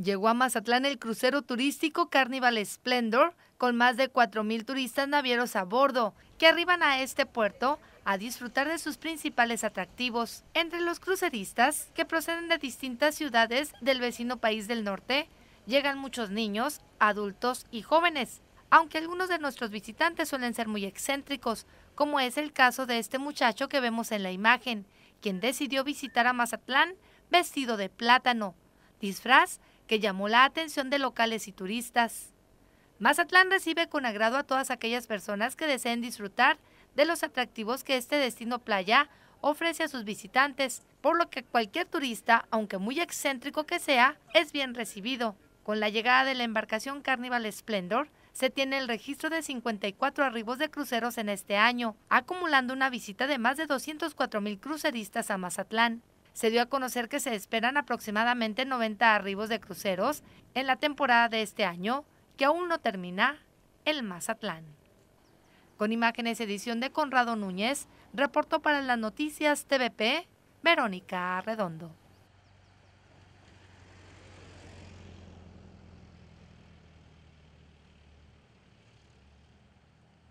Llegó a Mazatlán el crucero turístico Carnival Splendor con más de 4.000 turistas navieros a bordo que arriban a este puerto a disfrutar de sus principales atractivos. Entre los cruceristas que proceden de distintas ciudades del vecino país del norte, llegan muchos niños, adultos y jóvenes, aunque algunos de nuestros visitantes suelen ser muy excéntricos, como es el caso de este muchacho que vemos en la imagen, quien decidió visitar a Mazatlán vestido de plátano, disfraz que llamó la atención de locales y turistas. Mazatlán recibe con agrado a todas aquellas personas que deseen disfrutar de los atractivos que este destino playa ofrece a sus visitantes, por lo que cualquier turista, aunque muy excéntrico que sea, es bien recibido. Con la llegada de la embarcación Carnival Splendor, se tiene el registro de 54 arribos de cruceros en este año, acumulando una visita de más de 204 mil cruceristas a Mazatlán se dio a conocer que se esperan aproximadamente 90 arribos de cruceros en la temporada de este año, que aún no termina, el Mazatlán. Con imágenes edición de Conrado Núñez, reportó para las noticias TVP Verónica Redondo.